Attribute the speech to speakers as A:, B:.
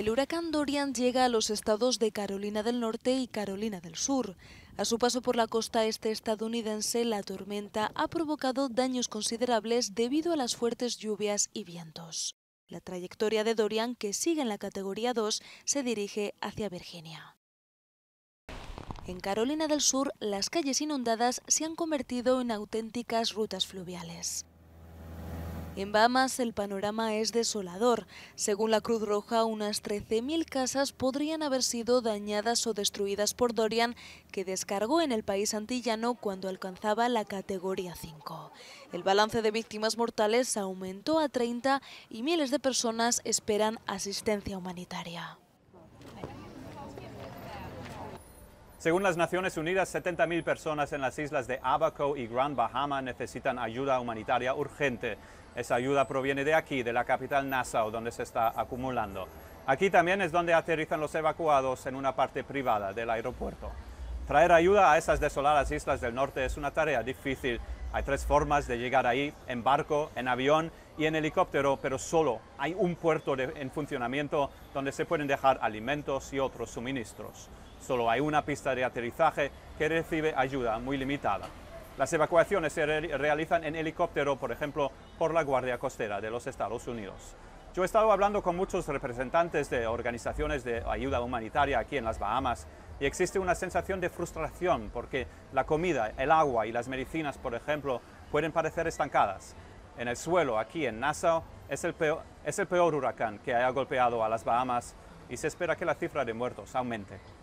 A: El huracán Dorian llega a los estados de Carolina del Norte y Carolina del Sur. A su paso por la costa este estadounidense, la tormenta ha provocado daños considerables debido a las fuertes lluvias y vientos. La trayectoria de Dorian, que sigue en la categoría 2, se dirige hacia Virginia. En Carolina del Sur, las calles inundadas se han convertido en auténticas rutas fluviales. En Bahamas el panorama es desolador. Según la Cruz Roja, unas 13.000 casas podrían haber sido dañadas o destruidas por Dorian, que descargó en el país antillano cuando alcanzaba la categoría 5. El balance de víctimas mortales aumentó a 30 y miles de personas esperan asistencia humanitaria.
B: Según las Naciones Unidas, 70.000 personas en las islas de Abaco y Grand Bahama necesitan ayuda humanitaria urgente. Esa ayuda proviene de aquí, de la capital Nassau, donde se está acumulando. Aquí también es donde aterrizan los evacuados en una parte privada del aeropuerto. Traer ayuda a esas desoladas islas del norte es una tarea difícil. Hay tres formas de llegar ahí, en barco, en avión y en helicóptero, pero solo hay un puerto en funcionamiento donde se pueden dejar alimentos y otros suministros. Solo hay una pista de aterrizaje que recibe ayuda muy limitada. Las evacuaciones se realizan en helicóptero, por ejemplo, por la Guardia Costera de los Estados Unidos. Yo he estado hablando con muchos representantes de organizaciones de ayuda humanitaria aquí en las Bahamas y existe una sensación de frustración porque la comida, el agua y las medicinas, por ejemplo, pueden parecer estancadas. En el suelo, aquí en Nassau, es el peor huracán que haya golpeado a las Bahamas y se espera que la cifra de muertos aumente.